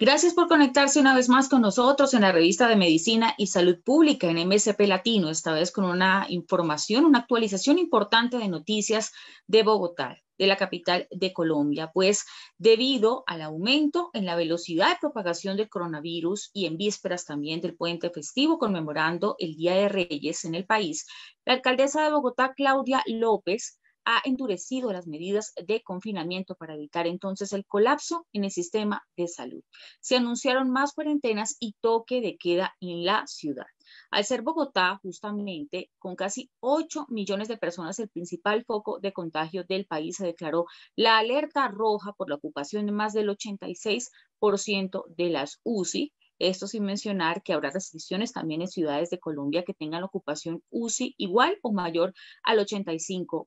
Gracias por conectarse una vez más con nosotros en la revista de Medicina y Salud Pública en MSP Latino, esta vez con una información, una actualización importante de noticias de Bogotá de la capital de Colombia, pues debido al aumento en la velocidad de propagación del coronavirus y en vísperas también del puente festivo conmemorando el Día de Reyes en el país, la alcaldesa de Bogotá, Claudia López, ha endurecido las medidas de confinamiento para evitar entonces el colapso en el sistema de salud. Se anunciaron más cuarentenas y toque de queda en la ciudad. Al ser Bogotá, justamente, con casi 8 millones de personas, el principal foco de contagio del país, se declaró la alerta roja por la ocupación de más del 86% de las UCI, esto sin mencionar que habrá restricciones también en ciudades de Colombia que tengan ocupación UCI igual o mayor al 85%.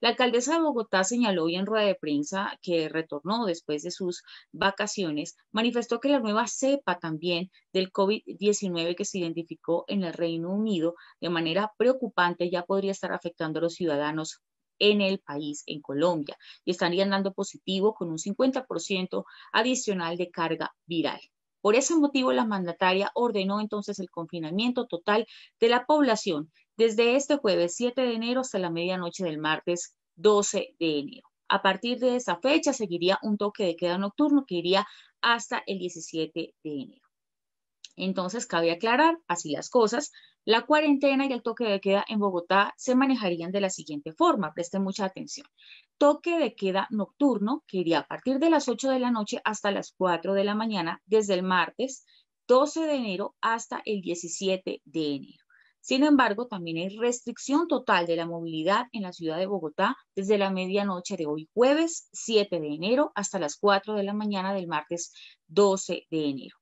La alcaldesa de Bogotá señaló hoy en rueda de prensa que retornó después de sus vacaciones, manifestó que la nueva cepa también del COVID-19 que se identificó en el Reino Unido de manera preocupante ya podría estar afectando a los ciudadanos en el país, en Colombia, y estarían dando positivo con un 50% adicional de carga viral. Por ese motivo, la mandataria ordenó entonces el confinamiento total de la población desde este jueves 7 de enero hasta la medianoche del martes 12 de enero. A partir de esa fecha seguiría un toque de queda nocturno que iría hasta el 17 de enero. Entonces, cabe aclarar, así las cosas, la cuarentena y el toque de queda en Bogotá se manejarían de la siguiente forma, presten mucha atención. Toque de queda nocturno, que iría a partir de las 8 de la noche hasta las 4 de la mañana, desde el martes 12 de enero hasta el 17 de enero. Sin embargo, también hay restricción total de la movilidad en la ciudad de Bogotá desde la medianoche de hoy jueves 7 de enero hasta las 4 de la mañana del martes 12 de enero.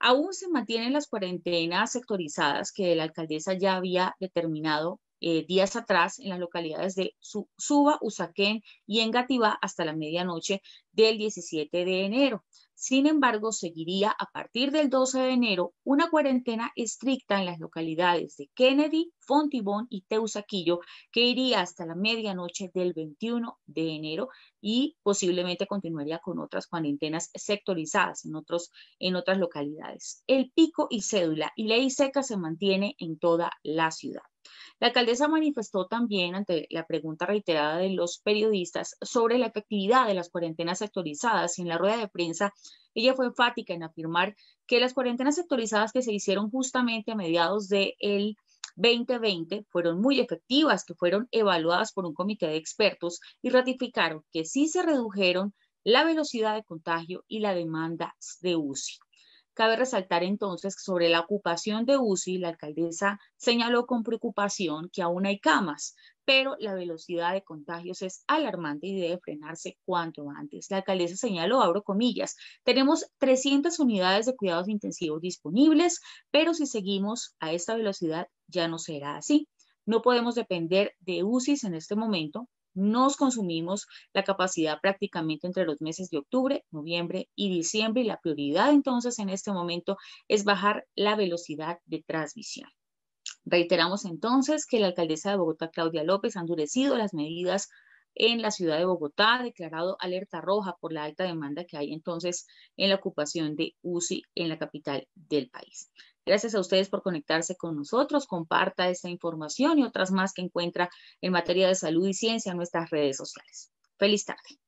Aún se mantienen las cuarentenas sectorizadas que la alcaldesa ya había determinado eh, días atrás en las localidades de Suba, Usaquén y Engativá hasta la medianoche del 17 de enero. Sin embargo, seguiría a partir del 12 de enero una cuarentena estricta en las localidades de Kennedy, Fontibón y Teusaquillo, que iría hasta la medianoche del 21 de enero y posiblemente continuaría con otras cuarentenas sectorizadas en, en otras localidades. El pico y cédula y ley seca se mantiene en toda la ciudad. La alcaldesa manifestó también ante la pregunta reiterada de los periodistas sobre la efectividad de las cuarentenas actualizadas y en la rueda de prensa. Ella fue enfática en afirmar que las cuarentenas actualizadas que se hicieron justamente a mediados del 2020 fueron muy efectivas, que fueron evaluadas por un comité de expertos y ratificaron que sí se redujeron la velocidad de contagio y la demanda de UCI. Cabe resaltar entonces que sobre la ocupación de UCI, la alcaldesa señaló con preocupación que aún hay camas, pero la velocidad de contagios es alarmante y debe frenarse cuanto antes. La alcaldesa señaló, abro comillas, tenemos 300 unidades de cuidados intensivos disponibles, pero si seguimos a esta velocidad ya no será así. No podemos depender de UCIs en este momento, nos consumimos la capacidad prácticamente entre los meses de octubre, noviembre y diciembre y la prioridad entonces en este momento es bajar la velocidad de transmisión. Reiteramos entonces que la alcaldesa de Bogotá, Claudia López, ha endurecido las medidas en la ciudad de Bogotá, ha declarado alerta roja por la alta demanda que hay entonces en la ocupación de UCI en la capital del país. Gracias a ustedes por conectarse con nosotros. Comparta esta información y otras más que encuentra en materia de salud y ciencia en nuestras redes sociales. Feliz tarde.